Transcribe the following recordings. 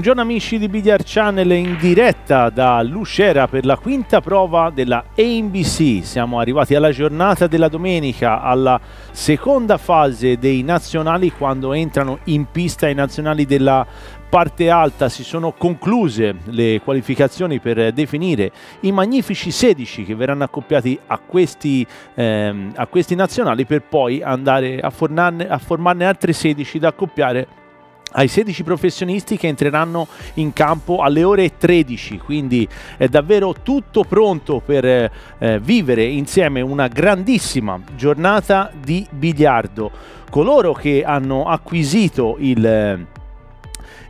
Buongiorno amici di BDR Channel in diretta da Lucera per la quinta prova della AMBC. Siamo arrivati alla giornata della domenica, alla seconda fase dei nazionali quando entrano in pista i nazionali della parte alta si sono concluse le qualificazioni per definire i magnifici 16 che verranno accoppiati a questi, ehm, a questi nazionali per poi andare a, fornarne, a formarne altri 16 da accoppiare ai 16 professionisti che entreranno in campo alle ore 13, quindi è davvero tutto pronto per eh, vivere insieme una grandissima giornata di biliardo. Coloro che hanno acquisito il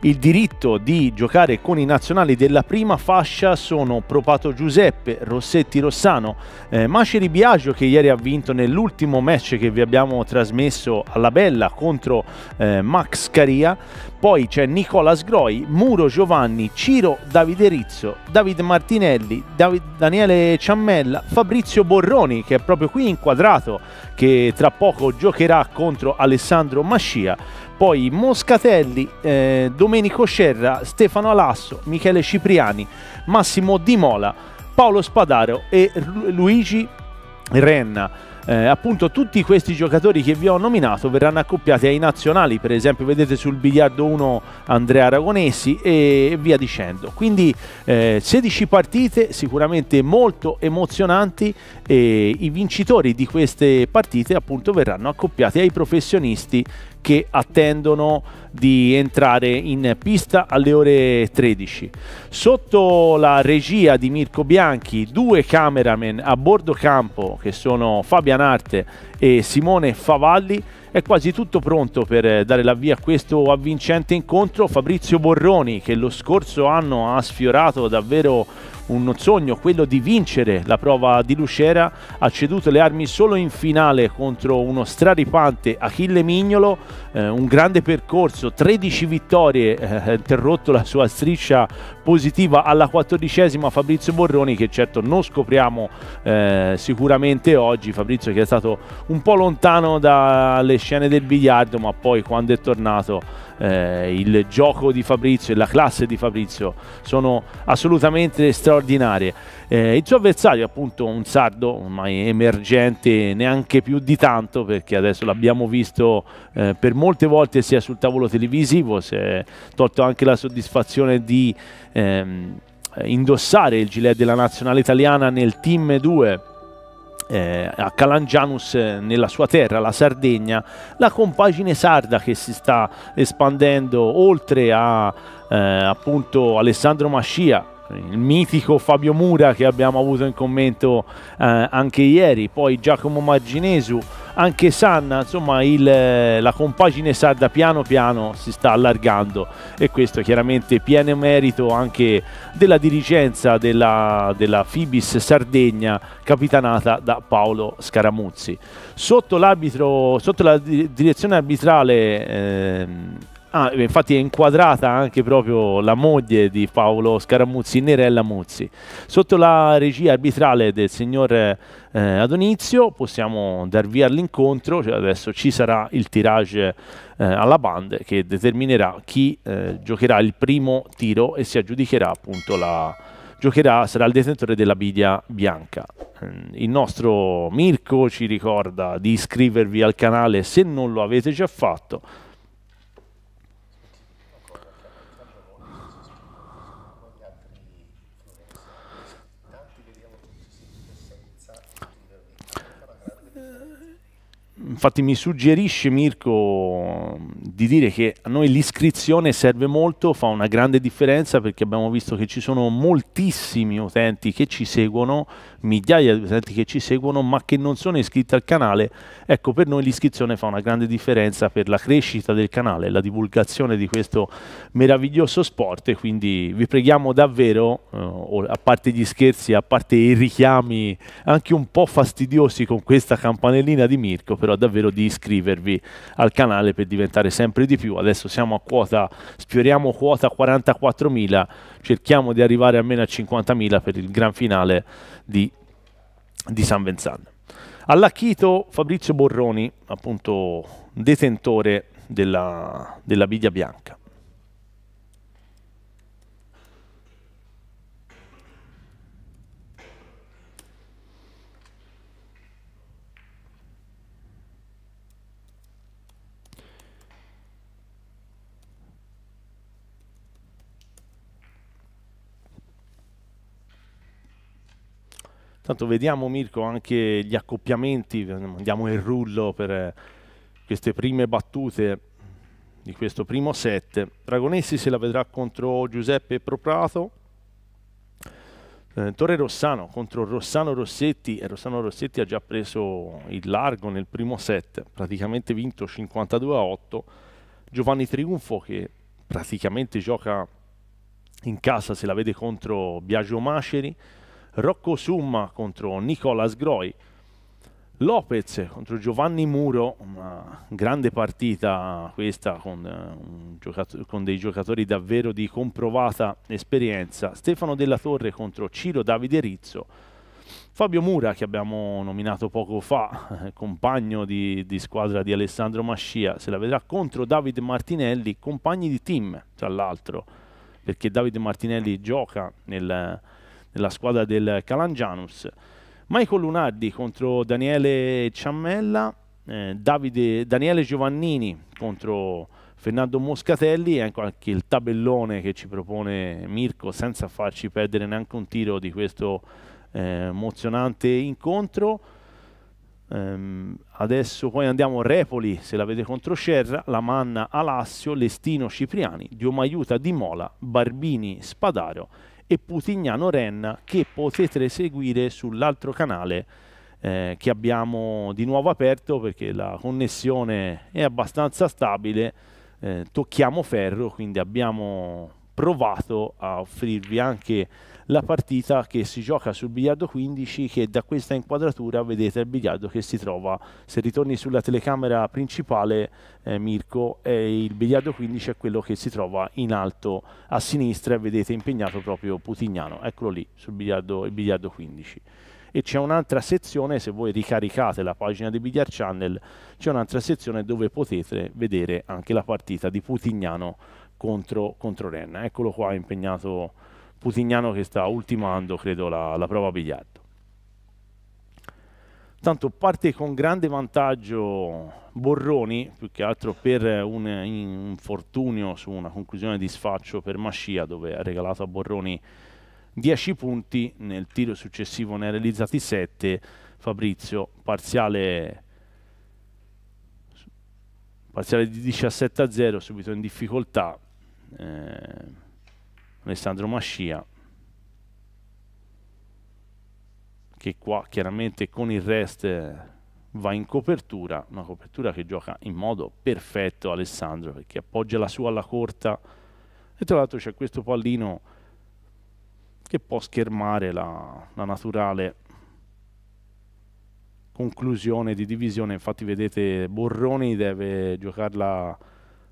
il diritto di giocare con i nazionali della prima fascia sono Propato Giuseppe, Rossetti Rossano, eh, Maceri Biagio che ieri ha vinto nell'ultimo match che vi abbiamo trasmesso alla Bella contro eh, Max Caria, poi c'è Nicola Sgroi, Muro Giovanni, Ciro Davide Rizzo, David Martinelli, David, Daniele Ciammella, Fabrizio Borroni che è proprio qui inquadrato che tra poco giocherà contro Alessandro Mascia poi Moscatelli, eh, Domenico Scerra, Stefano Alasso, Michele Cipriani, Massimo Di Mola, Paolo Spadaro e Luigi Renna. Eh, appunto tutti questi giocatori che vi ho nominato verranno accoppiati ai nazionali, per esempio vedete sul biliardo 1 Andrea Aragonesi e via dicendo. Quindi eh, 16 partite sicuramente molto emozionanti e i vincitori di queste partite appunto verranno accoppiati ai professionisti che attendono di entrare in pista alle ore 13. Sotto la regia di Mirko Bianchi, due cameraman a bordo campo che sono Fabian Arte e Simone Favalli. È quasi tutto pronto per dare l'avvio a questo avvincente incontro. Fabrizio Borroni, che lo scorso anno ha sfiorato davvero un sogno, quello di vincere la prova di Lucera, ha ceduto le armi solo in finale contro uno straripante Achille Mignolo, eh, un grande percorso, 13 vittorie, ha eh, eh, interrotto la sua striscia positiva alla quattordicesima Fabrizio Borroni che certo non scopriamo sicuramente oggi, Fabrizio che è stato un po' lontano dalle scene del biliardo ma poi quando è tornato eh, il gioco di Fabrizio e la classe di Fabrizio sono assolutamente straordinarie. Eh, il suo avversario è appunto un sardo ormai emergente neanche più di tanto perché adesso l'abbiamo visto eh, per molte volte sia sul tavolo televisivo, si è tolto anche la soddisfazione di ehm, indossare il gilet della nazionale italiana nel Team 2 eh, a Calangianus eh, nella sua terra, la Sardegna, la compagine sarda che si sta espandendo oltre a eh, appunto Alessandro Mascia il mitico Fabio Mura che abbiamo avuto in commento eh, anche ieri, poi Giacomo Marginesu, anche Sanna, insomma il, eh, la compagine sarda piano piano si sta allargando e questo chiaramente pieno merito anche della dirigenza della, della Fibis Sardegna capitanata da Paolo Scaramuzzi. Sotto, sotto la direzione arbitrale... Eh, Ah, eh, infatti è inquadrata anche proprio la moglie di Paolo Scaramuzzi, Nerella Muzzi. Sotto la regia arbitrale del signor eh, Adonizio possiamo dar via all'incontro, cioè adesso ci sarà il tirage eh, alla band che determinerà chi eh, giocherà il primo tiro e si aggiudicherà appunto la... Giocherà, sarà il detentore della biglia bianca. Eh, il nostro Mirko ci ricorda di iscrivervi al canale se non lo avete già fatto Infatti mi suggerisce Mirko di dire che a noi l'iscrizione serve molto, fa una grande differenza perché abbiamo visto che ci sono moltissimi utenti che ci seguono, migliaia di utenti che ci seguono ma che non sono iscritti al canale. Ecco, per noi l'iscrizione fa una grande differenza per la crescita del canale, la divulgazione di questo meraviglioso sport e quindi vi preghiamo davvero, eh, a parte gli scherzi, a parte i richiami anche un po' fastidiosi con questa campanellina di Mirko, però però davvero di iscrivervi al canale per diventare sempre di più. Adesso siamo a quota, sfioriamo quota 44.000, cerchiamo di arrivare almeno a 50.000 per il gran finale di, di San Venzano. All'acchito Fabrizio Borroni, appunto detentore della, della biglia bianca. Intanto vediamo Mirko anche gli accoppiamenti, andiamo in rullo per eh, queste prime battute di questo primo set. Dragonessi se la vedrà contro Giuseppe Proprato, eh, Torre Rossano contro Rossano Rossetti e Rossano Rossetti ha già preso il largo nel primo set, praticamente vinto 52 a 8. Giovanni Triunfo che praticamente gioca in casa se la vede contro Biagio Maceri, Rocco Summa contro Nicola Sgroi, Lopez contro Giovanni Muro, una grande partita questa con, eh, con, dei giocatori davvero di comprovata esperienza, Stefano Della Torre contro Ciro Davide Rizzo, Fabio Mura che abbiamo nominato poco fa, eh, compagno di, di, squadra di Alessandro Mascia, se la vedrà contro Davide Martinelli, compagni di team tra l'altro, perché Davide Martinelli gioca nel nella squadra del Calangianus. Michael Lunardi contro Daniele Ciammella, eh, Davide, Daniele Giovannini contro Fernando Moscatelli, ecco anche il tabellone che ci propone Mirko senza farci perdere neanche un tiro di questo eh, emozionante incontro. Um, adesso poi andiamo Repoli, se la vede contro Scerra, La Manna, Alassio, Lestino, Cipriani, Diomaiuta, Di Mola, Barbini, Spadaro e Putignano Renna che potete seguire sull'altro canale eh, che abbiamo di nuovo aperto perché la connessione è abbastanza stabile, eh, tocchiamo ferro, quindi abbiamo provato a offrirvi anche la partita che si gioca sul biliardo 15 che da questa inquadratura vedete il biliardo che si trova, se ritorni sulla telecamera principale eh, Mirko, eh, il biliardo 15 è quello che si trova in alto a sinistra e vedete impegnato proprio Putignano, eccolo lì sul biliardo, il biliardo 15 e c'è un'altra sezione, se voi ricaricate la pagina di Billiard Channel, c'è un'altra sezione dove potete vedere anche la partita di Putignano contro, contro Renna. Eccolo qua impegnato Putignano che sta ultimando, credo, la, la prova biliardo. Tanto parte con grande vantaggio Borroni, più che altro per un infortunio su una conclusione di sfaccio per Mascia, dove ha regalato a Borroni 10 punti, nel tiro successivo ne ha realizzati 7, Fabrizio parziale, parziale di 17 a 0, subito in difficoltà. Eh, Alessandro Mascia che qua chiaramente con il rest va in copertura, una copertura che gioca in modo perfetto Alessandro perché appoggia la sua alla corta e tra l'altro c'è questo pallino che può schermare la, la naturale conclusione di divisione infatti vedete Borroni deve giocarla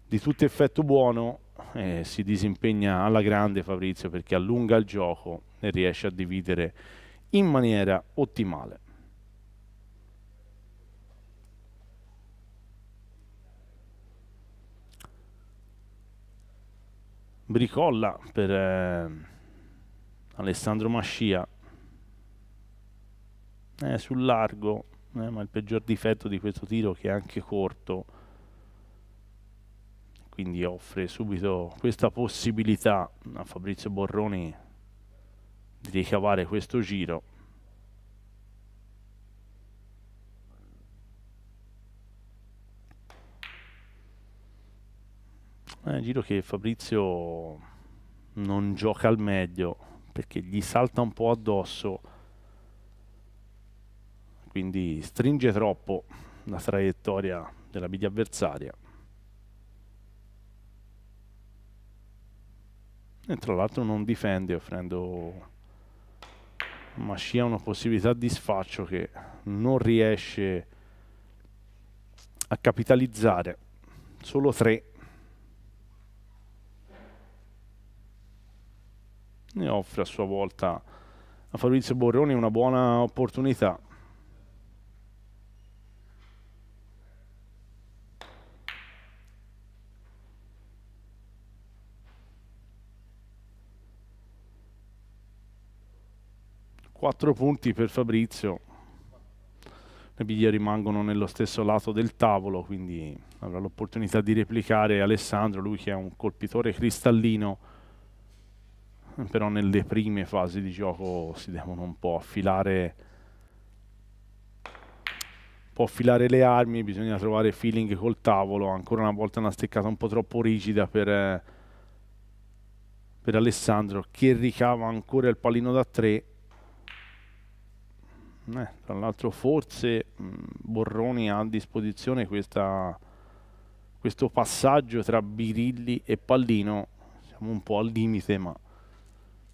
di tutto effetto buono eh, si disimpegna alla grande Fabrizio perché allunga il gioco e riesce a dividere in maniera ottimale. Bricolla per eh, Alessandro Mascia eh, sul largo, eh, ma il peggior difetto di questo tiro che è anche corto quindi offre subito questa possibilità a Fabrizio Borroni di ricavare questo giro è un giro che Fabrizio non gioca al meglio perché gli salta un po' addosso quindi stringe troppo la traiettoria della media avversaria E tra l'altro non difende offrendo Mashia una possibilità di sfaccio che non riesce a capitalizzare. Solo 3 Ne offre a sua volta a Fabrizio Borroni una buona opportunità. 4 punti per Fabrizio le biglie rimangono nello stesso lato del tavolo quindi avrà l'opportunità di replicare Alessandro lui che è un colpitore cristallino però nelle prime fasi di gioco si devono un po' affilare un po' affilare le armi bisogna trovare feeling col tavolo ancora una volta una steccata un po' troppo rigida per per Alessandro che ricava ancora il pallino da 3 eh, tra l'altro forse mh, mm, Borroni ha a disposizione questa, questo passaggio tra Birilli e Pallino. Siamo un po' al limite, ma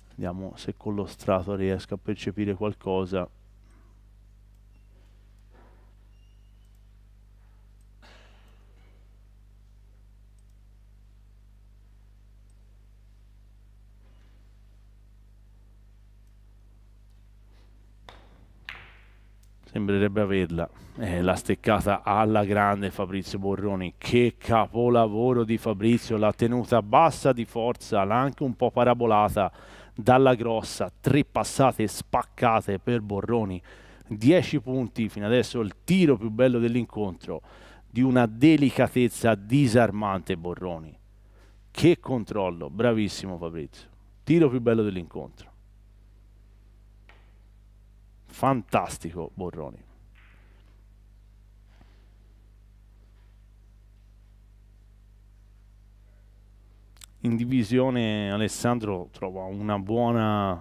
vediamo se con lo strato riesco a percepire qualcosa. sembrerebbe averla. Eh, la steccata alla grande Fabrizio Borroni, che capolavoro di Fabrizio, la tenuta bassa di forza, l'ha anche un po' parabolata dalla grossa, tre passate spaccate per Borroni, 10 punti fino adesso, il tiro più bello dell'incontro, di una delicatezza disarmante Borroni. Che controllo, bravissimo Fabrizio, tiro più bello dell'incontro fantastico Borroni. In divisione Alessandro trova una buona,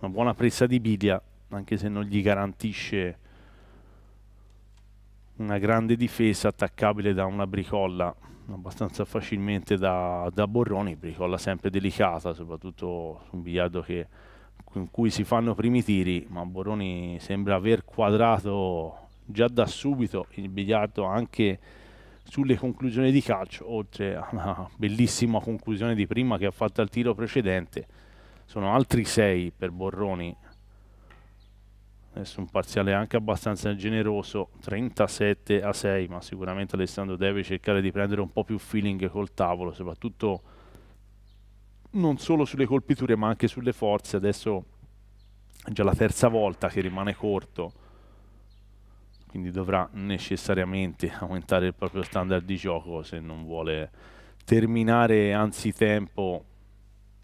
una buona presa di biglia, anche se non gli garantisce una grande difesa attaccabile da una bricolla abbastanza facilmente da, da Borroni, bricolla sempre delicata, soprattutto su un bigliardo che in cui si fanno primi tiri, ma Boroni sembra aver quadrato già da subito il biliardo anche sulle conclusioni di calcio, oltre a una bellissima conclusione di prima che ha fatto al tiro precedente. Sono altri sei per Borroni. Adesso un parziale anche abbastanza generoso, 37 a 6, ma sicuramente Alessandro deve cercare di prendere un po' più feeling col tavolo, soprattutto non solo sulle colpiture ma anche sulle forze. Adesso è già la terza volta che rimane corto, quindi dovrà necessariamente aumentare il proprio standard di gioco se non vuole terminare anzitempo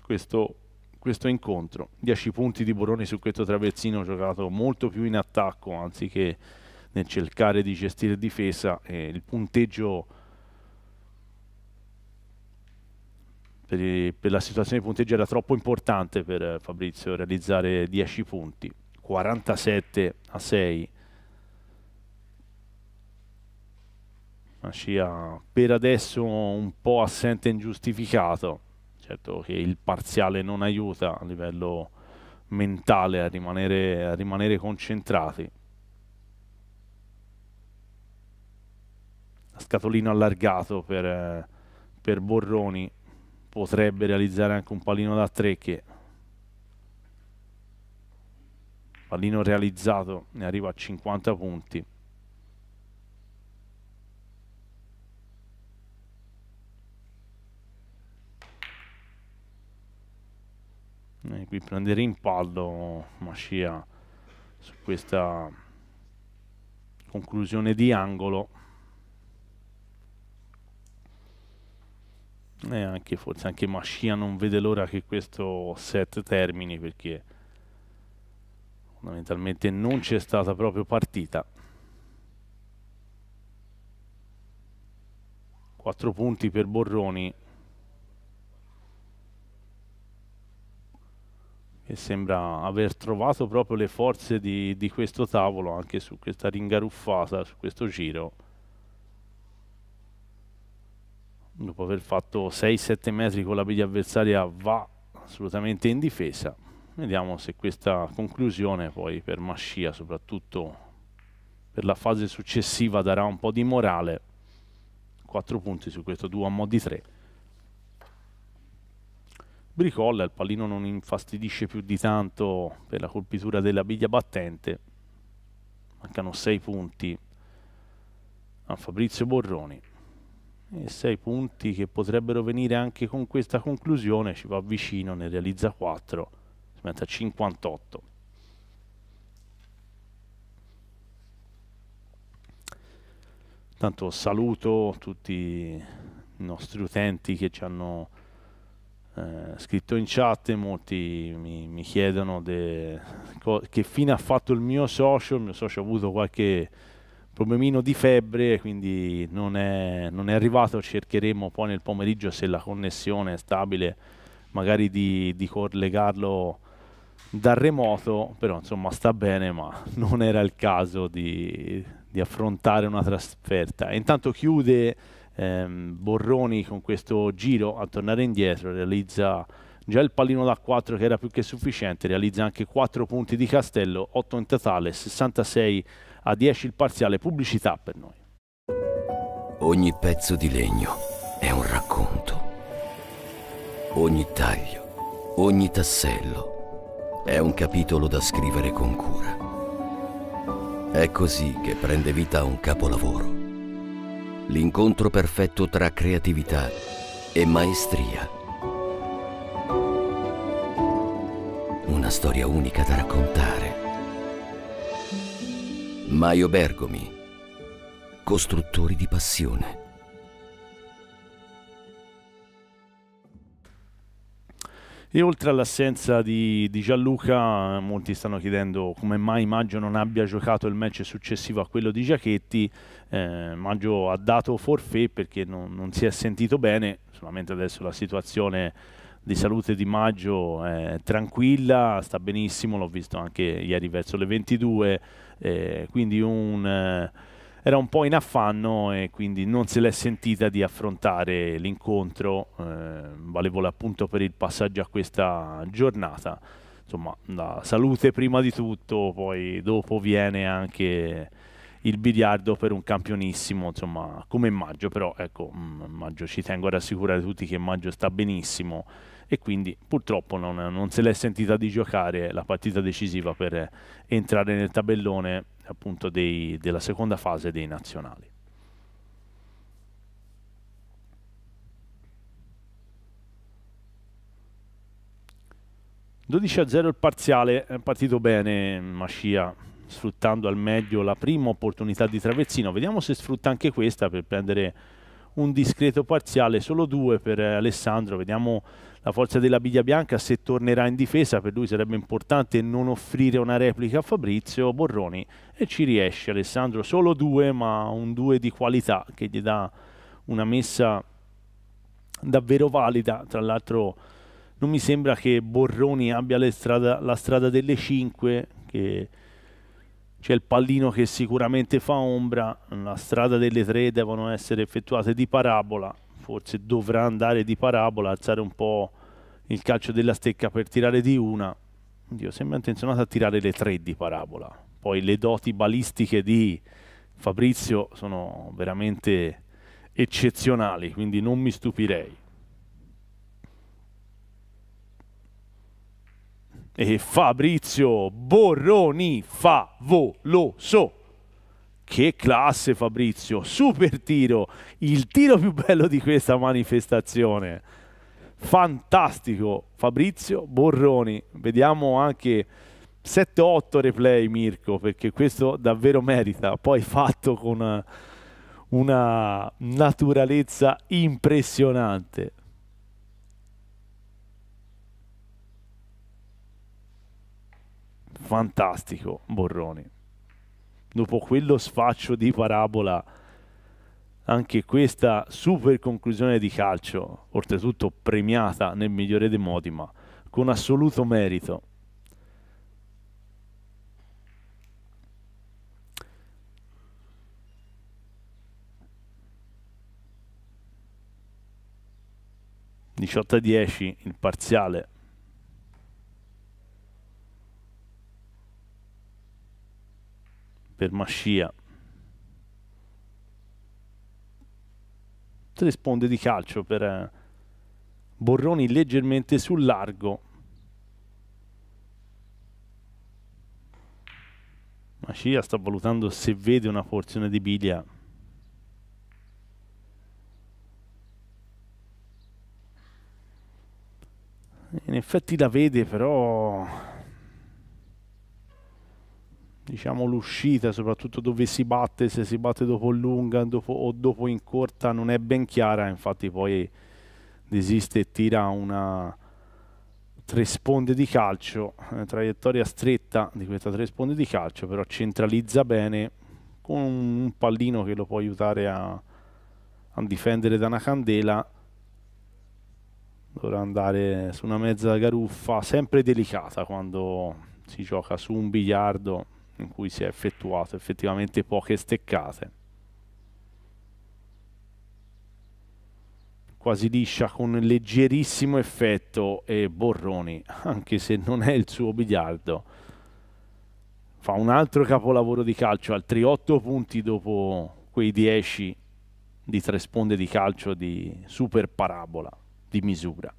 questo, questo incontro. 10 punti di Boroni su questo traversino giocato molto più in attacco anziché nel cercare di gestire difesa. il punteggio per, i, per la situazione di punteggio era troppo importante per eh, Fabrizio realizzare 10 punti, 47 a 6. Una scia per adesso un po' assente e ingiustificato, certo che il parziale non aiuta a livello mentale a rimanere, a rimanere concentrati. scatolino allargato per, eh, per Borroni potrebbe realizzare anche un pallino da tre che pallino realizzato ne arriva a 50 punti e qui prendere in pallo Mascia su questa conclusione di angolo e eh, anche, forse anche Mascia non vede l'ora che questo set termini perché fondamentalmente non c'è stata proprio partita 4 punti per Borroni che sembra aver trovato proprio le forze di, di questo tavolo anche su questa ringaruffata, su questo giro dopo aver fatto 6-7 metri con la biglia avversaria va assolutamente in difesa vediamo se questa conclusione poi per Mascia soprattutto per la fase successiva darà un po' di morale 4 punti su questo 2 a mo' di 3 Bricolla il pallino non infastidisce più di tanto per la colpitura della biglia battente mancano 6 punti a Fabrizio Borroni e 6 punti che potrebbero venire anche con questa conclusione ci va vicino, ne realizza 4 si mette a 58 intanto saluto tutti i nostri utenti che ci hanno eh, scritto in chat molti mi, mi chiedono che fine ha fatto il mio socio il mio socio ha avuto qualche problemino di febbre, quindi non è, non è arrivato, cercheremo poi nel pomeriggio se la connessione è stabile magari di, di collegarlo dal remoto, però insomma sta bene, ma non era il caso di, di affrontare una trasferta. E intanto chiude ehm, Borroni con questo giro a tornare indietro, realizza già il pallino da 4 che era più che sufficiente, realizza anche 4 punti di Castello, 8 in totale, 66 a 10 il parziale pubblicità per noi. Ogni pezzo di legno è un racconto. Ogni taglio, ogni tassello è un capitolo da scrivere con cura. È così che prende vita un capolavoro. L'incontro perfetto tra creatività e maestria. Una storia unica da raccontare. Maio Bergomi, costruttori di passione. E oltre all'assenza di, di, Gianluca, molti stanno chiedendo come mai Maggio non abbia giocato il match successivo a quello di Giachetti. Eh, Maggio ha dato forfè perché non, non si è sentito bene, solamente adesso la situazione di salute di maggio è eh, tranquilla, sta benissimo, l'ho visto anche ieri verso le 22, eh, quindi un, eh, era un po' in affanno e quindi non se l'è sentita di affrontare l'incontro, eh, valevole appunto per il passaggio a questa giornata. Insomma, la salute prima di tutto, poi dopo viene anche il biliardo per un campionissimo, insomma, come in maggio, però ecco, mm, maggio ci tengo a rassicurare tutti che maggio sta benissimo, e quindi purtroppo non, non se l'è sentita di giocare la partita decisiva per entrare nel tabellone appunto dei, della seconda fase dei nazionali. ...12 a 0 il parziale, è partito bene Mascia sfruttando al meglio la prima opportunità di Travezzino. Vediamo se sfrutta anche questa per prendere un discreto parziale, solo due per Alessandro. Vediamo la forza della Biglia Bianca se tornerà in difesa per lui sarebbe importante non offrire una replica a Fabrizio Borroni e ci riesce Alessandro solo due ma un due di qualità che gli dà una messa davvero valida tra l'altro non mi sembra che Borroni abbia strada, la strada delle 5 che c'è il pallino che sicuramente fa ombra la strada delle 3 devono essere effettuate di parabola forse dovrà andare di parabola alzare un po' il calcio della stecca per tirare di una. Dio, sembra intenzionato a tirare le tre di parabola. Poi le doti balistiche di Fabrizio sono veramente eccezionali, quindi non mi stupirei. E Fabrizio Borroni favoloso. Che classe Fabrizio, super tiro, il tiro più bello di questa manifestazione fantastico Fabrizio Borroni. Vediamo anche 7-8 replay Mirko perché questo davvero merita. Poi fatto con una naturalezza impressionante. Fantastico Borroni. Dopo quello sfaccio di parabola anche questa super conclusione di calcio, oltretutto premiata nel migliore dei modi, ma con assoluto merito. Diciotto a dieci il parziale. Per Mascia. tutte le sponde di calcio per eh, Borroni leggermente sul largo. Macia sta valutando se vede una porzione di biglia. In effetti la vede, però diciamo, l'uscita, soprattutto dove si batte, se si batte dopo lunga dopo, o dopo in corta, non è ben chiara, infatti poi desiste e tira una tre sponde di calcio, una eh, traiettoria stretta di questa tre sponde di calcio, però centralizza bene con un pallino che lo può aiutare a, a difendere da una candela. Dovrà andare su una mezza garuffa, sempre delicata quando si gioca su un biliardo in cui si è effettuato effettivamente poche steccate. Quasi liscia con leggerissimo effetto e Borroni, anche se non è il suo biliardo, fa un altro capolavoro di calcio, altri 8 punti dopo quei 10 di tre sponde di calcio di super parabola di misura.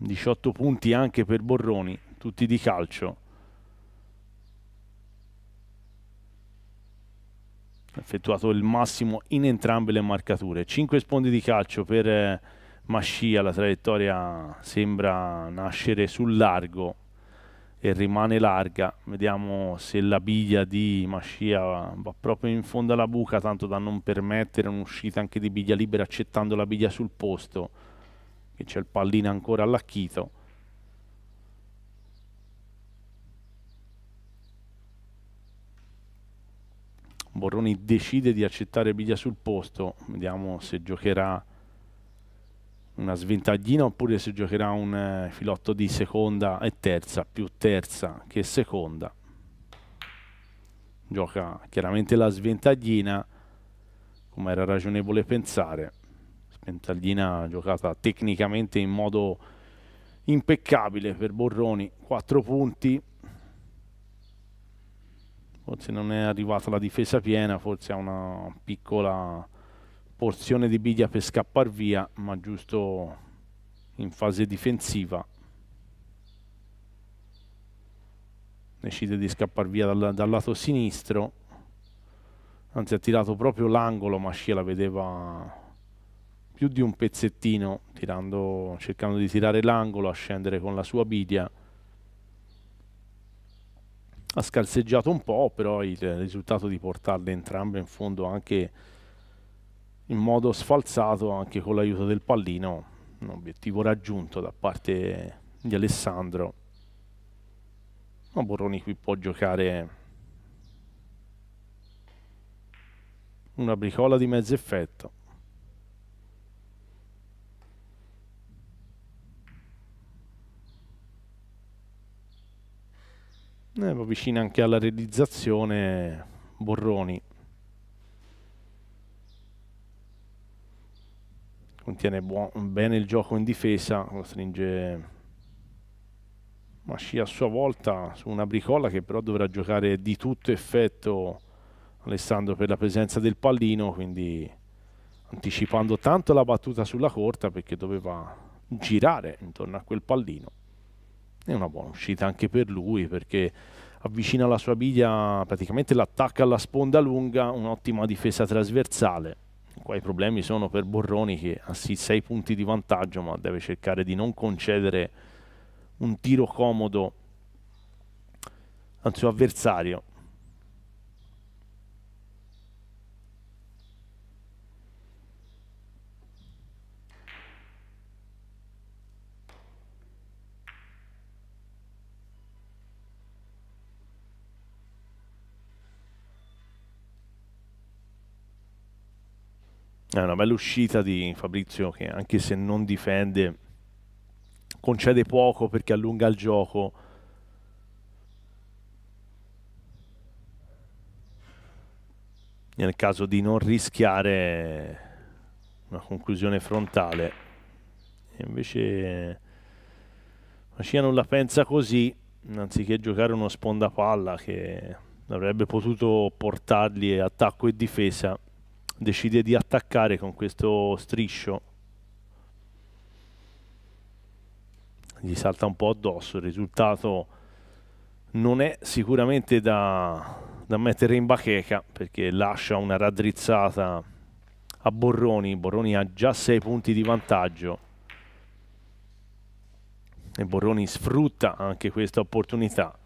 18 punti anche per Borroni, tutti di calcio. Effettuato il massimo in entrambe le marcature. 5 spondi di calcio per eh, Mascia, la traiettoria sembra nascere sul largo e rimane larga. Vediamo se la biglia di Mascia va proprio in fondo alla buca, tanto da non permettere un'uscita anche di biglia libera accettando la biglia sul posto. Che c'è il pallino ancora allacchito. Borroni decide di accettare Biglia sul posto, vediamo se giocherà una sventaglina oppure se giocherà un eh, filotto di seconda e terza, più terza che seconda. Gioca chiaramente la sventaglina, come era ragionevole pensare. Sventaglina giocata tecnicamente in modo impeccabile per Borroni, 4 punti forse non è arrivata la difesa piena, forse ha una piccola porzione di biglia per scappar via, ma giusto in fase difensiva. Decide di scappar via dal, dal lato sinistro, anzi ha tirato proprio l'angolo, ma Scia la vedeva più di un pezzettino, tirando, cercando di tirare l'angolo a scendere con la sua biglia ha scarseggiato un po', però il risultato di portarle entrambe in fondo anche in modo sfalzato, anche con l'aiuto del pallino, un obiettivo raggiunto da parte di Alessandro. Ma Borroni qui può giocare una bricola di mezzo effetto. eh, avvicina anche alla realizzazione Borroni contiene bene il gioco in difesa costringe Mascia a sua volta su una bricolla che però dovrà giocare di tutto effetto Alessandro per la presenza del pallino quindi anticipando tanto la battuta sulla corta perché doveva girare intorno a quel pallino è una buona uscita anche per lui perché avvicina la sua biglia, praticamente l'attacca alla sponda lunga, un'ottima difesa trasversale. Qua i problemi sono per Borroni che ha sì 6 punti di vantaggio ma deve cercare di non concedere un tiro comodo al suo avversario. è una bella uscita di Fabrizio che anche se non difende concede poco perché allunga il gioco. Nel caso di non rischiare una conclusione frontale. E invece Macia non la pensa così, anziché giocare uno sponda palla che avrebbe potuto portargli attacco e difesa decide di attaccare con questo striscio gli salta un po' addosso il risultato non è sicuramente da, da mettere in bacheca perché lascia una raddrizzata a Borroni Borroni ha già 6 punti di vantaggio e Borroni sfrutta anche questa opportunità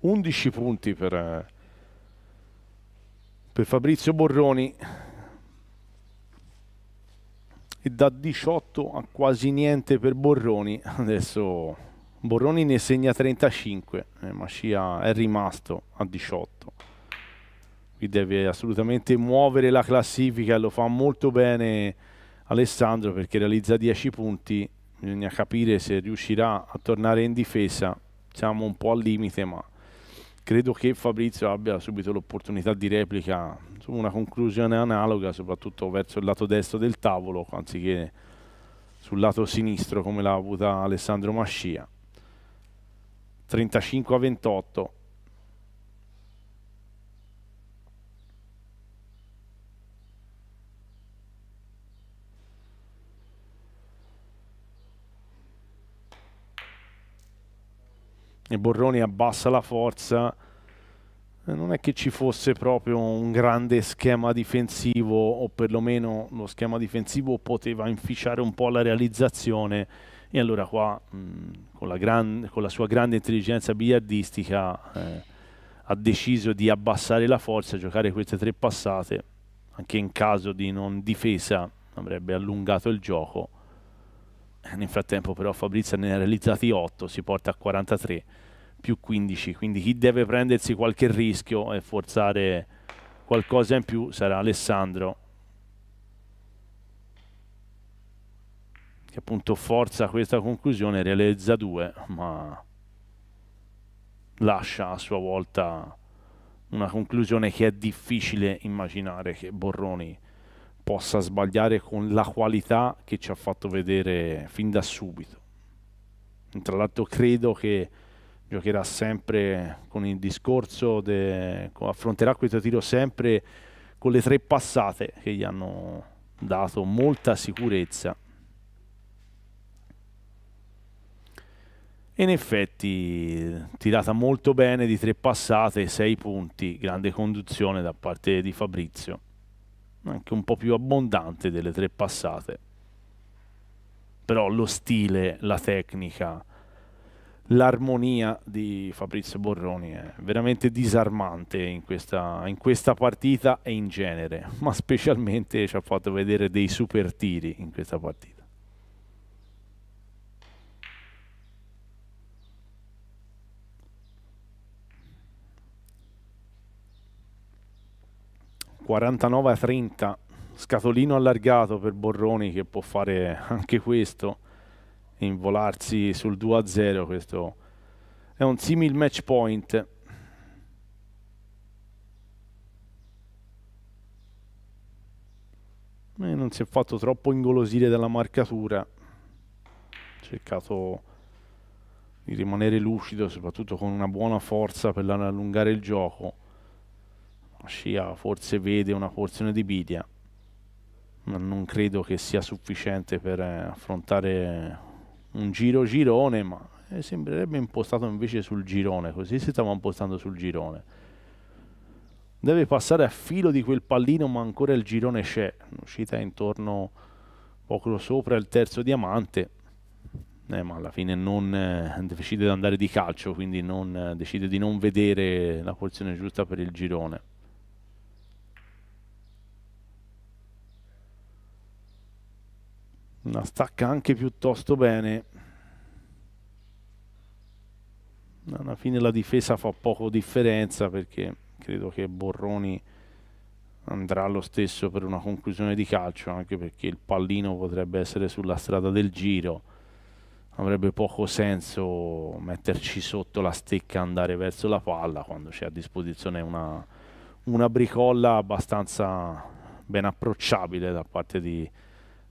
11 punti per eh, per Fabrizio Borroni e da 18 a quasi niente per Borroni adesso Borroni ne segna 35 eh, Scia è rimasto a 18 qui deve assolutamente muovere la classifica lo fa molto bene Alessandro perché realizza 10 punti bisogna capire se riuscirà a tornare in difesa siamo un po' al limite ma credo che Fabrizio abbia subito l'opportunità di replica, insomma una conclusione analoga soprattutto verso il lato destro del tavolo, anziché sul lato sinistro come l'ha avuta Alessandro Mascia. 35 a 28. e Borroni abbassa la forza eh, non è che ci fosse proprio un grande schema difensivo o perlomeno lo schema difensivo poteva inficiare un po' la realizzazione e allora qua mh, con, la gran, con, la sua grande intelligenza biliardistica eh, ha deciso di abbassare la forza, giocare queste tre passate anche in caso di non difesa avrebbe allungato il gioco nel frattempo però Fabrizio ne ha realizzati 8, si porta a 43 più 15, quindi chi deve prendersi qualche rischio e forzare qualcosa in più sarà Alessandro. Che appunto forza questa conclusione, realizza 2, ma lascia a sua volta una conclusione che è difficile immaginare che Borroni possa sbagliare con la qualità che ci ha fatto vedere fin da subito. Tra l'altro credo che giocherà sempre con il discorso, de, affronterà questo tiro sempre con le tre passate che gli hanno dato molta sicurezza. E in effetti tirata molto bene di tre passate, sei punti, grande conduzione da parte di Fabrizio anche un po' più abbondante delle tre passate. Però lo stile, la tecnica, l'armonia di Fabrizio Borroni è veramente disarmante in questa, in questa, partita e in genere, ma specialmente ci ha fatto vedere dei super tiri in questa partita. 49 a 30 scatolino allargato per Borroni che può fare anche questo involarsi sul 2 a 0 questo è un simile match point e eh, non si è fatto troppo ingolosire dalla marcatura cercato di rimanere lucido soprattutto con una buona forza per allungare il gioco Scia forse vede una porzione di Bidia, ma non credo che sia sufficiente per eh, affrontare un giro girone, ma eh, sembrerebbe impostato invece sul girone, così si stava impostando sul girone. Deve passare a filo di quel pallino, ma ancora il girone c'è. L'uscita è intorno poco sopra il terzo diamante. Eh, ma alla fine non eh, decide di andare di calcio, quindi non, eh, decide di non vedere la porzione giusta per il girone. la stacca anche piuttosto bene alla fine la difesa fa poco differenza perché credo che Borroni andrà lo stesso per una conclusione di calcio anche perché il pallino potrebbe essere sulla strada del giro avrebbe poco senso metterci sotto la stecca e andare verso la palla quando c'è a disposizione una, una bricolla abbastanza ben approcciabile da parte di,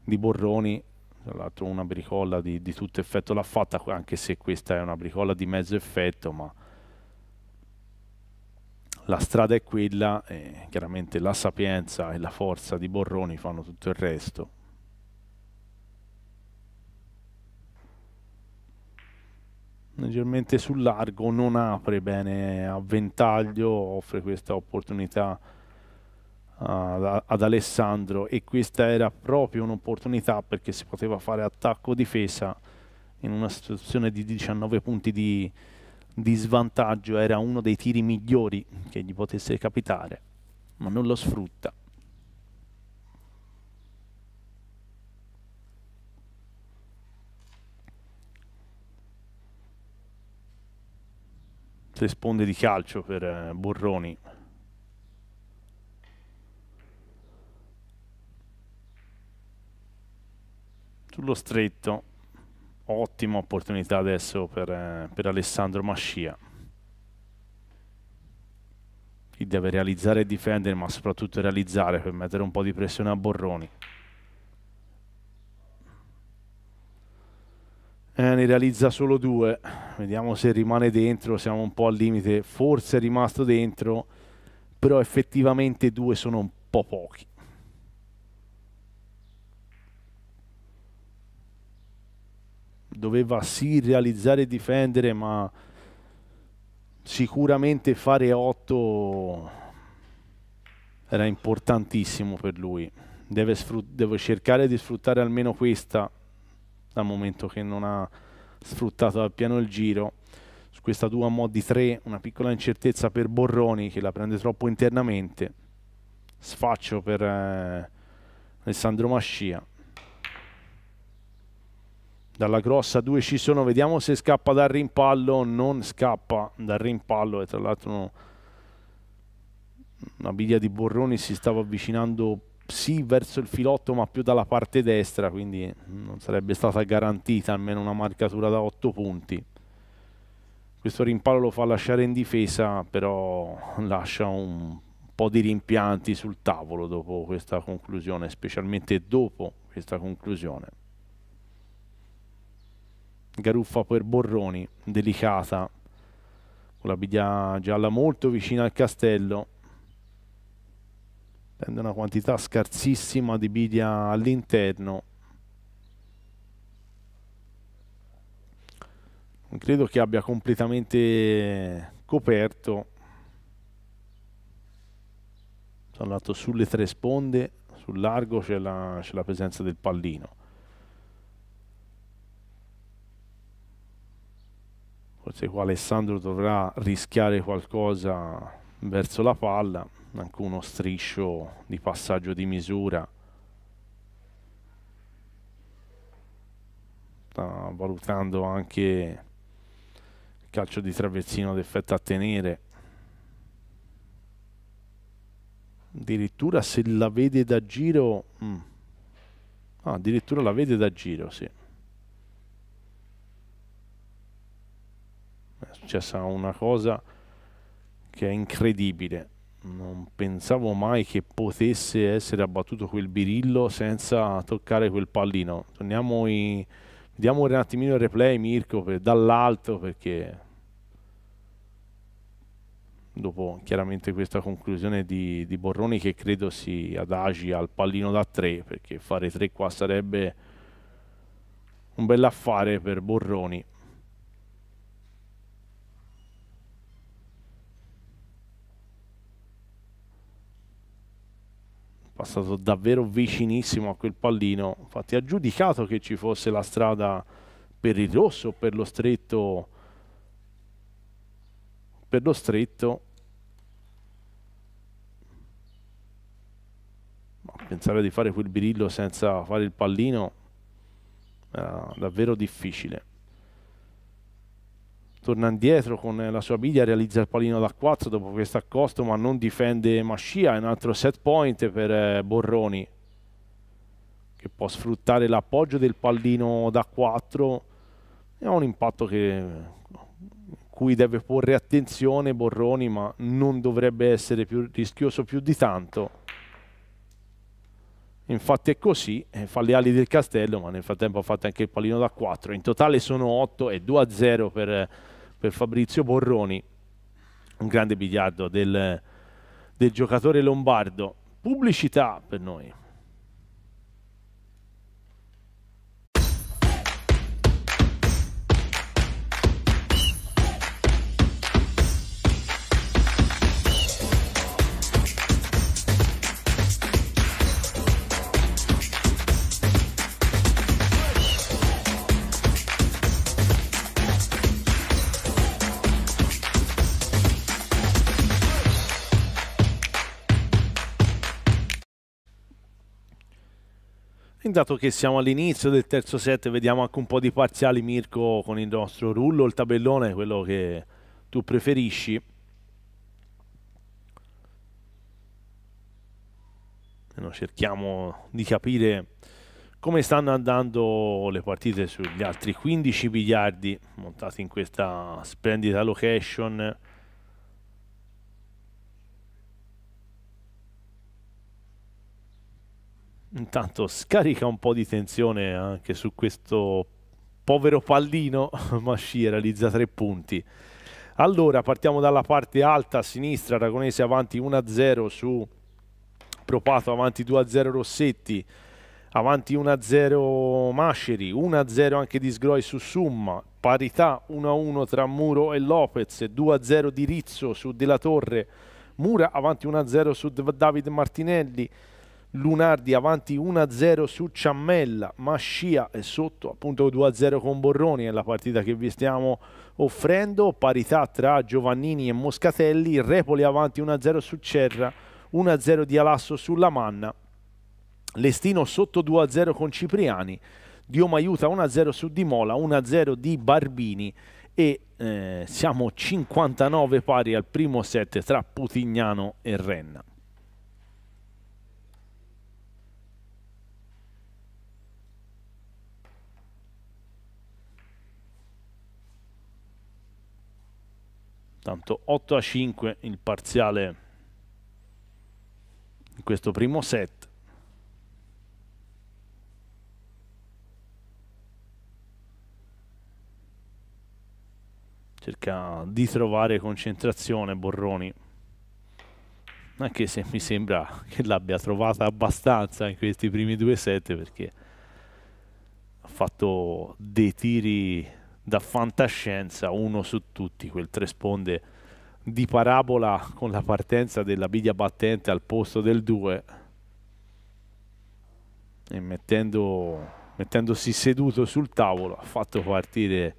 di Borroni tra l'altro una bricolla di, di tutto effetto l'ha fatta anche se questa è una bricolla di mezzo effetto ma la strada è quella e chiaramente la sapienza e la forza di Borroni fanno tutto il resto leggermente sul largo non apre bene a ventaglio offre questa opportunità ad Alessandro e questa era proprio un'opportunità perché si poteva fare attacco-difesa in una situazione di 19 punti di, di, svantaggio era uno dei tiri migliori che gli potesse capitare ma non lo sfrutta risponde di calcio per eh, Borroni sullo stretto ottima opportunità adesso per, eh, per Alessandro Mascia chi deve realizzare e difendere ma soprattutto realizzare per mettere un po' di pressione a Borroni Eh, ne realizza solo due vediamo se rimane dentro siamo un po' al limite forse è rimasto dentro però effettivamente due sono un po' pochi doveva sì realizzare e difendere, ma sicuramente fare 8 era importantissimo per lui. Deve, deve, cercare di sfruttare almeno questa, dal momento che non ha sfruttato al piano il giro. Su questa 2 a mo' di 3, una piccola incertezza per Borroni che la prende troppo internamente. Sfaccio per eh, Alessandro Mascia dalla grossa 2 ci sono, vediamo se scappa dal rimpallo, non scappa dal rimpallo e tra l'altro no. una biglia di Borroni si stava avvicinando sì verso il filotto ma più dalla parte destra quindi non sarebbe stata garantita almeno una marcatura da 8 punti questo rimpallo lo fa lasciare in difesa però lascia un po' di rimpianti sul tavolo dopo questa conclusione specialmente dopo questa conclusione Garuffa per Borroni, delicata, con la biglia gialla molto vicina al castello. Prende una quantità scarsissima di biglia all'interno. Non credo che abbia completamente coperto. Sono andato sulle tre sponde, sul largo c'è la, la presenza del pallino. forse qua Alessandro dovrà rischiare qualcosa verso la palla anche uno striscio di passaggio di misura sta valutando anche il calcio di traversino d'effetto a tenere addirittura se la vede da giro mh. Mm. ah, addirittura la vede da giro sì successa cioè, una cosa che è incredibile. Non pensavo mai che potesse essere abbattuto quel birillo senza toccare quel pallino. Torniamo in... Vediamo un attimino il replay, Mirko, per... dall'alto, perché dopo chiaramente questa conclusione di, di, Borroni che credo si adagi al pallino da 3 perché fare 3 qua sarebbe un bell'affare per Borroni passato davvero vicinissimo a quel pallino, infatti ha giudicato che ci fosse la strada per il rosso, per lo stretto, per lo stretto, ma pensare di fare quel birillo senza fare il pallino era eh, davvero difficile torna indietro con eh, la sua biglia, realizza il pallino da 4 dopo questo accosto, ma non difende Mascia, è un altro set point per eh, Borroni che può sfruttare l'appoggio del pallino da 4 è un impatto che cui deve porre attenzione Borroni ma non dovrebbe essere più rischioso più di tanto Infatti è così, eh, fa le ali del castello, ma nel frattempo ha fatto anche il pallino da 4. In totale sono 8 e 2 a 0 per, per Fabrizio Borroni. Un grande biliardo del, del giocatore lombardo. Pubblicità per noi. dato che siamo all'inizio del terzo set, vediamo anche un po' di parziali, Mirko, con il nostro rullo, il tabellone, quello che tu preferisci. No, cerchiamo di capire come stanno andando le partite sugli altri 15 biliardi montati in questa splendida location intanto scarica un po' di tensione anche su questo povero pallino, Masci realizza tre punti. Allora, partiamo dalla parte alta a sinistra, Aragonese avanti 1-0 su Propato, avanti 2-0 Rossetti, avanti 1-0 Masceri, 1-0 anche di Sgroi su Summa, parità 1-1 tra Muro e Lopez, 2-0 di Rizzo su Della Torre, Mura avanti 1-0 su David Martinelli, Lunardi avanti 1-0 su Ciammella, Mascia è sotto appunto 2-0 con Borroni, è la partita che vi stiamo offrendo, parità tra Giovannini e Moscatelli, Repoli avanti 1-0 su Cerra, 1-0 di Alasso sulla Manna, Lestino sotto 2-0 con Cipriani, Diomaiuta 1-0 su Di Mola, 1-0 di Barbini e eh, siamo 59 pari al primo set tra Putignano e Renna. Tanto 8 a 5 il parziale in questo primo set. Cerca di trovare concentrazione Borroni. Anche se mi sembra che l'abbia trovata abbastanza in questi primi due set perché ha fatto dei tiri da fantascienza, uno su tutti, quel tre sponde di parabola con la partenza della biglia battente al posto del 2 e mettendo, mettendosi seduto sul tavolo ha fatto partire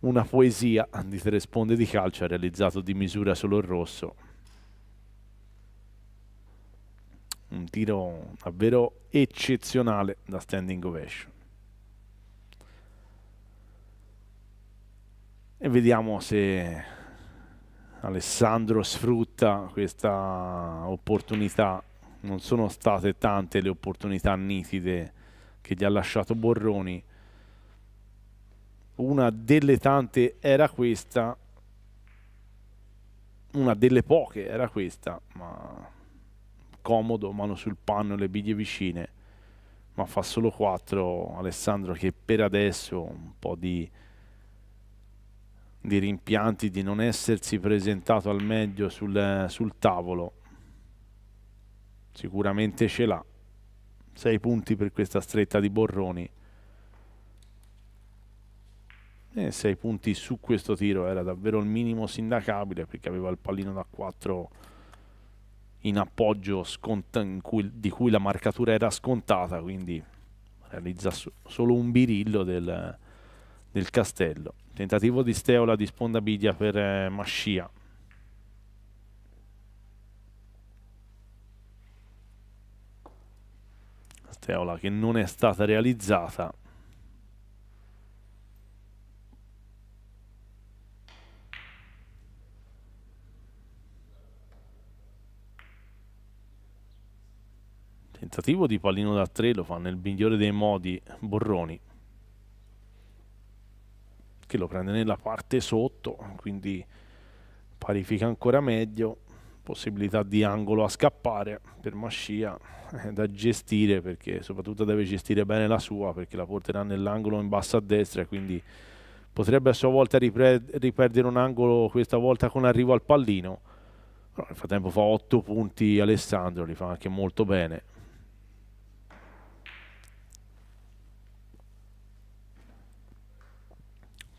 una poesia di tre sponde di calcio realizzato di misura solo il rosso un tiro davvero eccezionale da standing ovation e vediamo se Alessandro sfrutta questa opportunità non sono state tante le opportunità nitide che gli ha lasciato Borroni una delle tante era questa una delle poche era questa ma comodo mano sul panno le biglie vicine ma fa solo 4 Alessandro che per adesso un po' di di rimpianti di non essersi presentato al meglio sul, sul tavolo. Sicuramente ce l'ha. 6 punti per questa stretta di Borroni. E 6 punti su questo tiro era davvero il minimo sindacabile perché aveva il pallino da 4 in appoggio in cui, di cui la marcatura era scontata, quindi realizza so solo un birillo del, del castello. Tentativo di Steola di sponda Spondabidia per eh, Mascia. Steola che non è stata realizzata. Tentativo di pallino da tre lo fa nel migliore dei modi Borroni che lo prende nella parte sotto, quindi parifica ancora meglio, possibilità di angolo a scappare per Mascia eh, da gestire perché soprattutto deve gestire bene la sua perché la porterà nell'angolo in basso a destra quindi potrebbe a sua volta riperdere un angolo questa volta con arrivo al pallino però nel frattempo fa 8 punti Alessandro li fa anche molto bene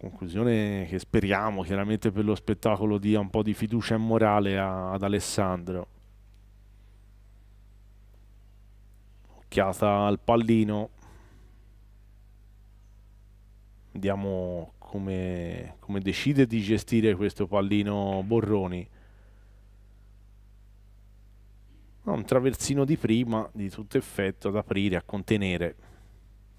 conclusione che speriamo chiaramente per lo spettacolo dia un po' di fiducia e morale a, ad Alessandro. Occhiata al pallino. Vediamo come, come decide di gestire questo pallino Borroni. un traversino di prima di tutto effetto ad aprire, a contenere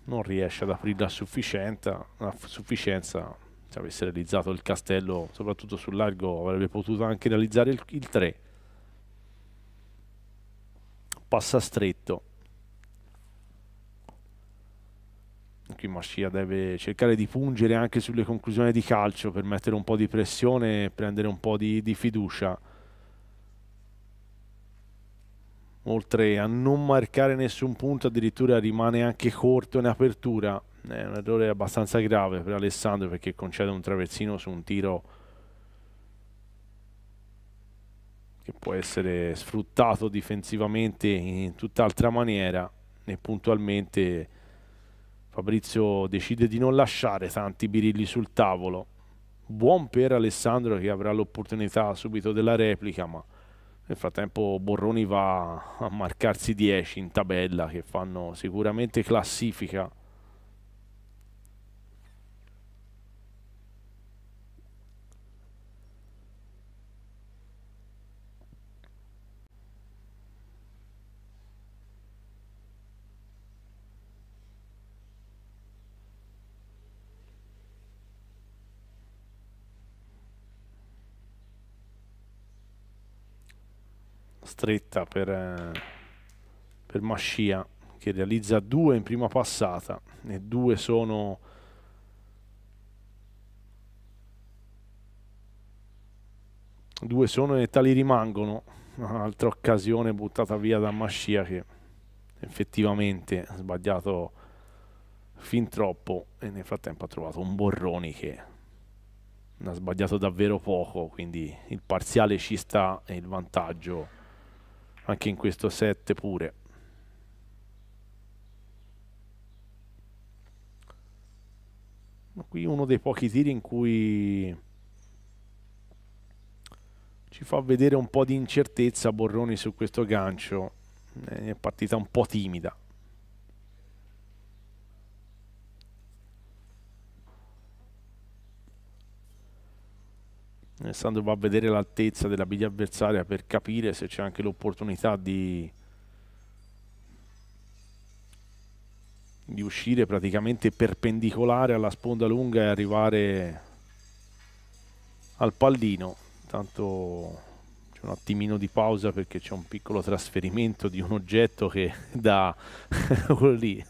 non riesce ad aprirla a sufficienza, se avesse realizzato il castello soprattutto sul largo avrebbe potuto anche realizzare il, il 3 passa stretto qui Mascia deve cercare di pungere anche sulle conclusioni di calcio per mettere un po' di pressione e prendere un po' di, di fiducia oltre a non marcare nessun punto addirittura rimane anche corto in apertura è un errore abbastanza grave per Alessandro perché concede un traversino su un tiro che può essere sfruttato difensivamente in tutt'altra maniera e puntualmente Fabrizio decide di non lasciare tanti birilli sul tavolo buon per Alessandro che avrà l'opportunità subito della replica ma nel frattempo Borroni va a marcarsi 10 in tabella che fanno sicuramente classifica stretta per, eh, per Mascia che realizza due in prima passata e due sono due sono e tali rimangono un'altra occasione buttata via da Mascia che effettivamente ha sbagliato fin troppo e nel frattempo ha trovato un Borroni che ha sbagliato davvero poco quindi il parziale ci sta e il vantaggio anche in questo set pure qui uno dei pochi tiri in cui ci fa vedere un po' di incertezza Borroni su questo gancio è partita un po' timida Alessandro va a vedere l'altezza della biglia avversaria per capire se c'è anche l'opportunità di, di uscire praticamente perpendicolare alla sponda lunga e arrivare al pallino. intanto c'è un attimino di pausa perché c'è un piccolo trasferimento di un oggetto che da quello lì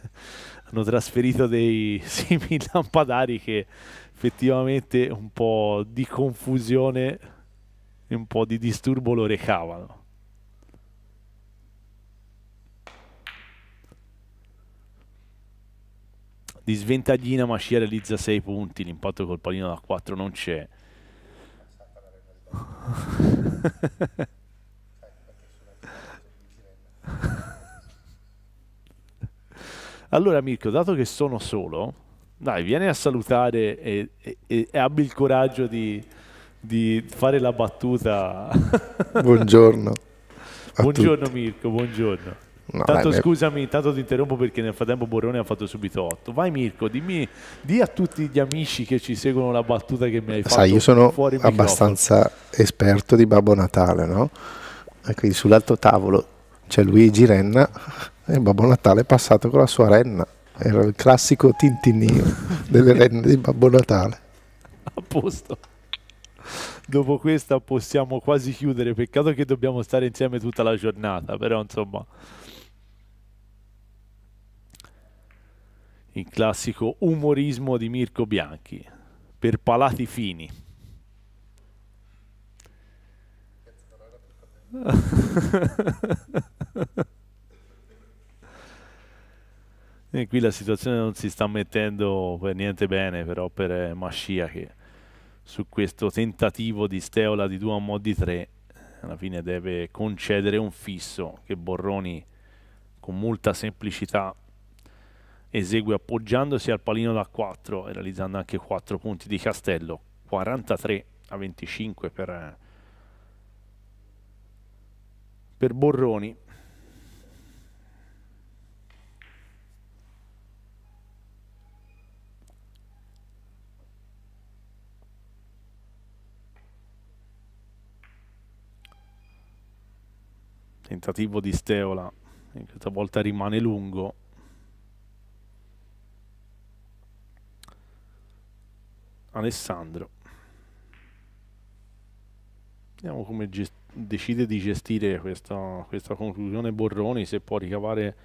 hanno trasferito dei simili lampadari che effettivamente un po' di confusione e un po' di disturbo lo recavano. Di sventaglina Mascia realizza 6 punti, l'impatto col pallino da 4 non c'è. allora Mirko, dato che sono solo, dai, vieni a salutare e, e, e abbi il coraggio di, di fare la battuta. buongiorno. Buongiorno tutti. Mirko, buongiorno. No, tanto dai, scusami, tanto ti interrompo perché nel frattempo Borrone ha fatto subito 8. Vai Mirko, dimmi, di a tutti gli amici che ci seguono la battuta che mi hai fatto. Sai, io sono abbastanza microfono. esperto di Babbo Natale, no? E quindi sull'altro tavolo c'è Luigi Renna e Babbo Natale è passato con la sua renna. Era il classico tintinnio delle renne di Babbo Natale. A posto. Dopo questa possiamo quasi chiudere. Peccato che dobbiamo stare insieme tutta la giornata, però insomma. Il classico umorismo di Mirko Bianchi per palati fini. E qui la situazione non si sta mettendo per niente bene però per eh, Mascia che su questo tentativo di Steola di 2 a mod di 3 alla fine deve concedere un fisso che Borroni con molta semplicità esegue appoggiandosi al palino da 4 e realizzando anche 4 punti di Castello 43 a 25 per, eh, per Borroni Tentativo di Steola, questa volta rimane lungo. Alessandro. Vediamo come decide di gestire questa, questa conclusione Borroni, se può ricavare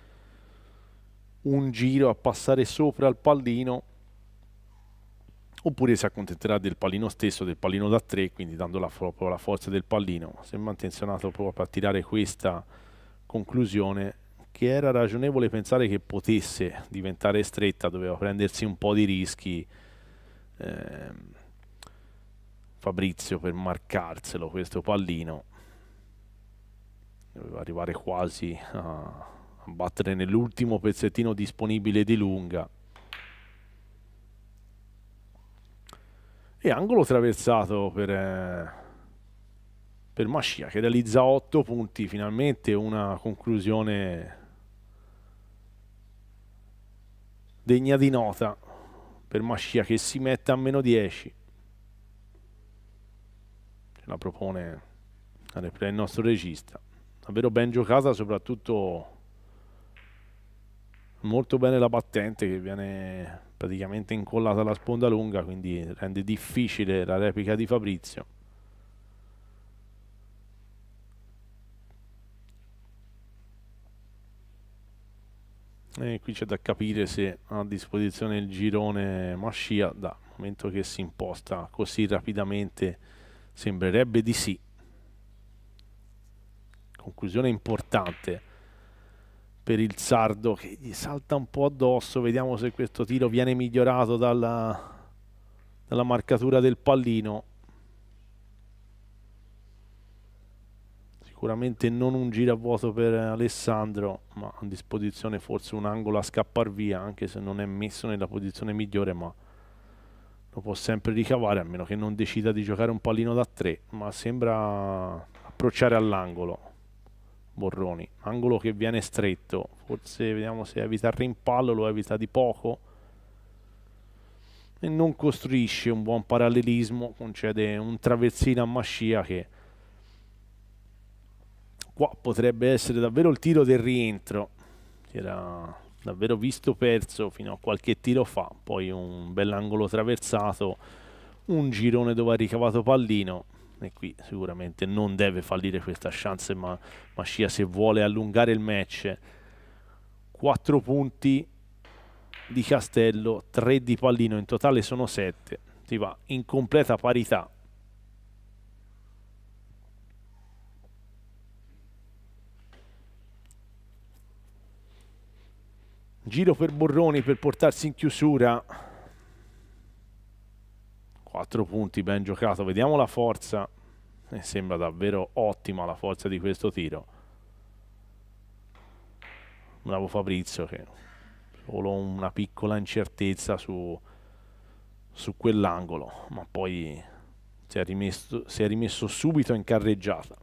un giro a passare sopra al pallino oppure si accontenterà del pallino stesso, del pallino da 3, quindi dando la, proprio la forza del pallino. Sembra intenzionato proprio a tirare questa conclusione che era ragionevole pensare che potesse diventare stretta, doveva prendersi un po' di rischi eh, Fabrizio per marcarselo questo pallino. Doveva arrivare quasi a, a battere nell'ultimo pezzettino disponibile di lunga e angolo traversato per, eh, per Mascia che realizza 8 punti finalmente una conclusione degna di nota per Mascia che si mette a meno 10 ce la propone il nostro regista davvero ben giocata soprattutto molto bene la battente che viene praticamente incollata alla sponda lunga, quindi rende difficile la replica di Fabrizio. E qui c'è da capire se ha a disposizione il girone Mascia, dal momento che si imposta così rapidamente sembrerebbe di sì. Conclusione importante per il Sardo che gli salta un po' addosso. Vediamo se questo tiro viene migliorato dalla, dalla marcatura del pallino. Sicuramente non un giro a vuoto per Alessandro, ma a disposizione forse un angolo a scappar via, anche se non è messo nella posizione migliore, ma lo può sempre ricavare, a meno che non decida di giocare un pallino da tre, ma sembra approcciare all'angolo. Borroni. Angolo che viene stretto. Forse vediamo se evita il rimpallo, lo evita di poco. E non costruisce un buon parallelismo, concede un traversino a Mascia che qua potrebbe essere davvero il tiro del rientro. Si era davvero visto perso fino a qualche tiro fa, poi un bell'angolo traversato, un girone dove ha ricavato pallino e qui sicuramente non deve fallire questa chance ma Mascia se vuole allungare il match 4 punti di Castello 3 di Pallino in totale sono 7 si va in completa parità giro per Borroni per portarsi in chiusura 4 punti, ben giocato. Vediamo la forza. mi eh, sembra davvero ottima la forza di questo tiro. Bravo Fabrizio che solo una piccola incertezza su, su quell'angolo, ma poi si è, rimesso, si è rimesso subito in carreggiata.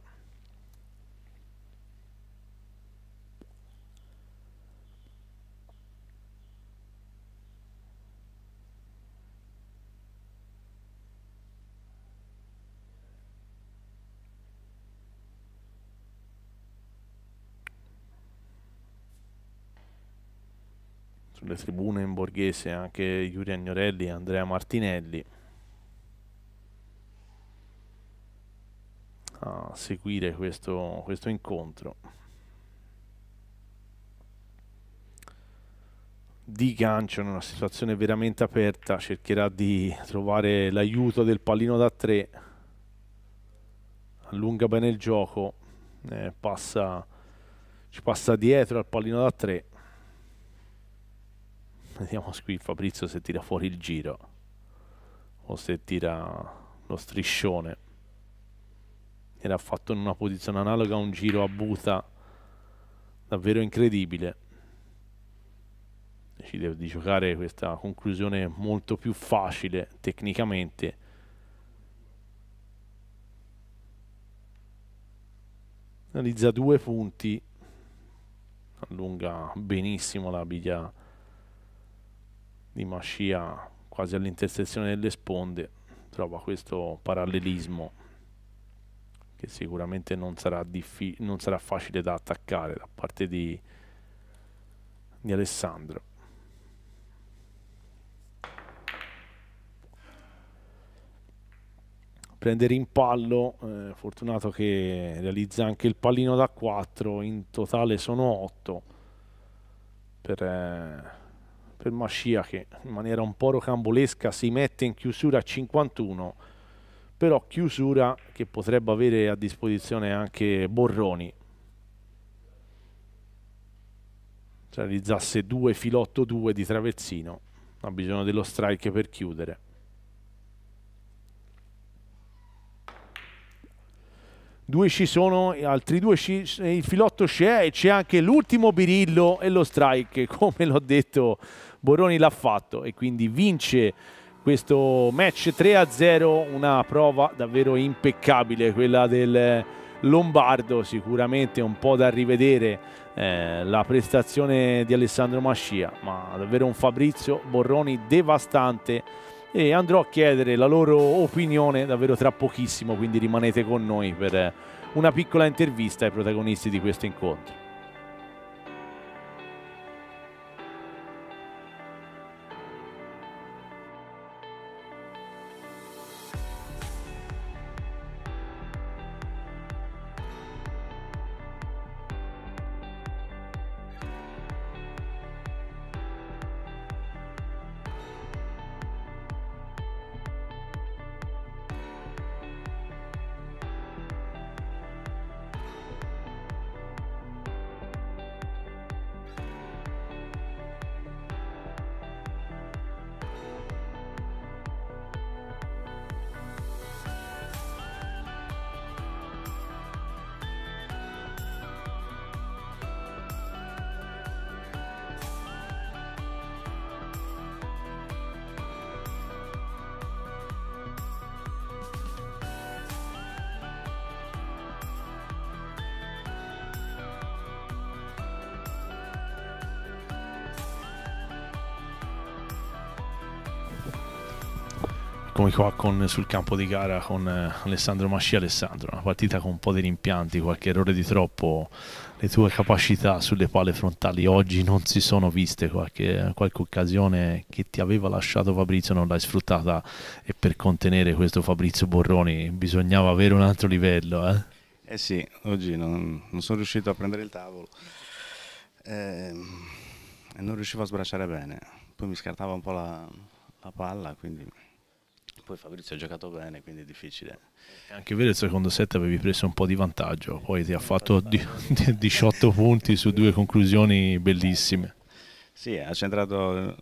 sulle tribune in borghese anche Giulia Agnorelli e Andrea Martinelli. A seguire questo, questo incontro. Di gancio in una situazione veramente aperta, cercherà di trovare l'aiuto del pallino da tre. Allunga bene il gioco, eh, passa, ci passa dietro al pallino da tre Vediamo qui Fabrizio se tira fuori il giro o se tira lo striscione. Era fatto in una posizione analoga un giro a buta davvero incredibile. Decide di giocare questa conclusione molto più facile tecnicamente. Realizza due punti, allunga benissimo la biglia di Mascia quasi all'intersezione delle sponde trova questo parallelismo che sicuramente non sarà, non sarà facile da attaccare da parte di, di Alessandro. Prende rimpallo, eh, fortunato che realizza anche il pallino da 4, in totale sono 8 per... Eh, per Mascia che in maniera un po' rocambolesca si mette in chiusura a 51 però chiusura che potrebbe avere a disposizione anche Borroni realizzasse 2 filotto 2 di Travezzino ha bisogno dello strike per chiudere due sci sono, altri due sci, il filotto c'è e c'è anche l'ultimo birillo e lo strike, come l'ho detto Boroni l'ha fatto e quindi vince questo match 3-0, una prova davvero impeccabile quella del Lombardo, sicuramente un po' da rivedere eh, la prestazione di Alessandro Mascia, ma davvero un Fabrizio Borroni devastante e andrò a chiedere la loro opinione davvero tra pochissimo, quindi rimanete con noi per una piccola intervista ai protagonisti di questo incontro. qua con, sul campo di gara con eh, Alessandro Masci Alessandro, una partita con un po' di rimpianti, qualche errore di troppo, le tue capacità sulle palle frontali oggi non si sono viste, qualche, qualche occasione che ti aveva lasciato Fabrizio non l'hai sfruttata e per contenere questo Fabrizio Borroni bisognava avere un altro livello. Eh, eh sì, oggi non, non sono riuscito a prendere il tavolo ehm, e non riuscivo a sbracciare bene, poi mi scartava un po' la, la palla, quindi poi Fabrizio ha giocato bene, quindi è difficile. È anche vero il secondo set avevi preso un po' di vantaggio, poi ti ha fatto 18 punti su due conclusioni bellissime. Sì, ha centrato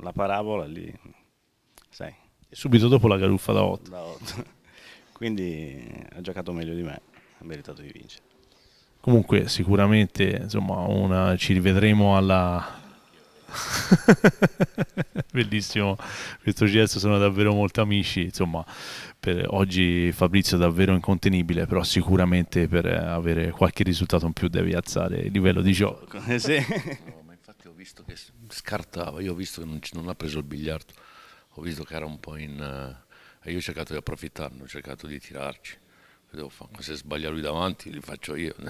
la parabola lì, sai. E subito dopo la garuffa da 8. Da 8. quindi ha giocato meglio di me, ha meritato di vincere. Comunque sicuramente insomma, una, ci rivedremo alla, Bellissimo questo gesto, sono davvero molto amici. Insomma, per oggi Fabrizio è davvero incontenibile, però sicuramente per avere qualche risultato in più devi alzare il livello di gioco. Eh, sì. no, ma infatti ho visto che scartava, io ho visto che non, non ha preso il biliardo, ho visto che era un po' in... Uh, io ho cercato di approfittarne, ho cercato di tirarci. Devo se sbaglia lui davanti li faccio io.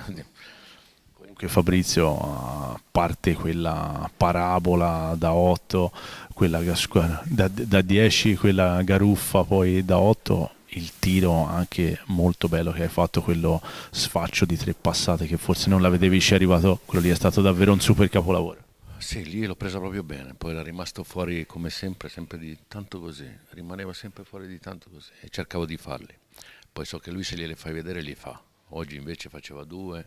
comunque Fabrizio, a parte quella parabola da 8, quella da, 10, quella garuffa poi da 8, il tiro anche molto bello che hai fatto, quello sfaccio di tre passate che forse non la vedevi ci è arrivato, quello lì è stato davvero un super capolavoro. Sì, lì l'ho presa proprio bene, poi era rimasto fuori come sempre, sempre di tanto così, rimaneva sempre fuori di tanto così e cercavo di farli. Poi so che lui se gliele fai vedere li fa, oggi invece faceva due,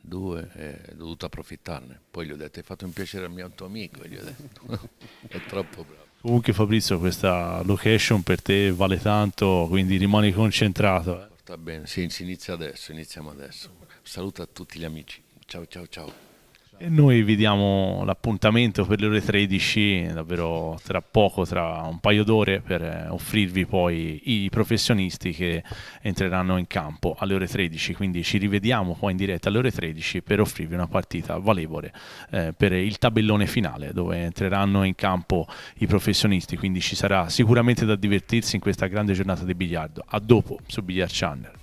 due, e ho dovuto approfittarne. Poi gli ho detto, hai fatto un piacere al mio tuo amico, e gli ho detto, è troppo bravo. Comunque Fabrizio, questa location per te vale tanto, quindi rimani concentrato. Eh. Sta bene, si inizia adesso, iniziamo adesso. Saluta tutti gli amici. Ciao, ciao, ciao. E noi vi diamo l'appuntamento per le ore 13, davvero tra poco, tra un paio d'ore, per eh, offrirvi poi i professionisti che entreranno in campo alle ore 13. Quindi ci rivediamo poi in diretta alle ore 13 per offrirvi una partita valevole eh, per il tabellone finale dove entreranno in campo i professionisti. Quindi ci sarà sicuramente da divertirsi in questa grande giornata di biliardo. A dopo su Biliard Channel.